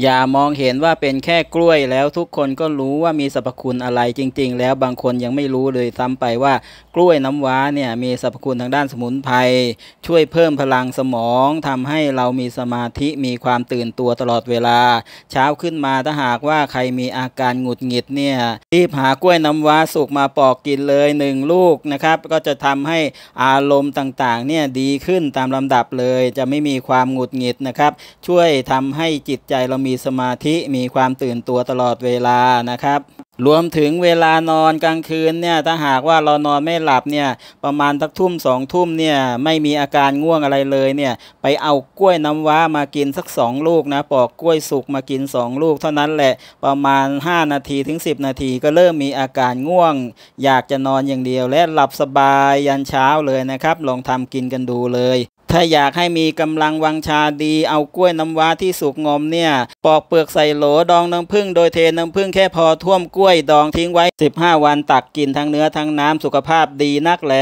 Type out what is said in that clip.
อย่ามองเห็นว่าเป็นแค่กล้วยแล้วทุกคนก็รู้ว่ามีสรรพคุณอะไรจริง ๆ แล้วบางคนยังไม่รู้เลยซ้ำไปว่ากล้วยน้ำว้าเนี่ยมีสรรพคุณทางด้านสมุนไพรช่วยเพิ่มพลังสมองทำให้เรามีสมาธิมีความตื่นตัวตลอดเวลา เช้าขึ้นมาถ้าหากว่าใครมีอาการหงุดหงิดเนี่ยรีบหากล้วยน้ำว้าสุกมาปอกกินเลยหนึ่งลูกนะครับ ก็จะทำให้อารมณ์ต่างๆเนี่ยดีขึ้นตามลำดับเลย จะไม่มีความหงุดหงิดนะครับ ช่วยทำให้จิตใจเรามีสมาธิมีความตื่นตัวตลอดเวลานะครับ รวมถึงเวลานอนกลางคืนเนี่ย ถ้าหากว่าเรานอนไม่หลับเนี่ย ประมาณทักทุ่มสองทุ่มเนี่ย ไม่มีอาการง่วงอะไรเลยเนี่ย ไปเอากล้วยน้ำว้ามากินสักสองลูกนะปอกกล้วยสุกมากินสองลูกเท่านั้นแหละประมาณ 5 นาที ถึง 10 นาที ก็เริ่มมีอาการง่วง อยากจะนอนอย่างเดียวและหลับสบายยันเช้าเลยนะครับ ลองทำกินกันดูเลยถ้าอยากให้มีกำลังวังชาดีเอากล้วยน้ำว้าที่สุกงอมเนี่ย ปอกเปลือกใส่โหลดองน้ำผึ้งโดยเทน้ำผึ้งแค่พอท่วมกล้วยดองทิ้งไว้ 15 วันตักกินทั้งเนื้อทั้งน้ำสุขภาพดีนักแล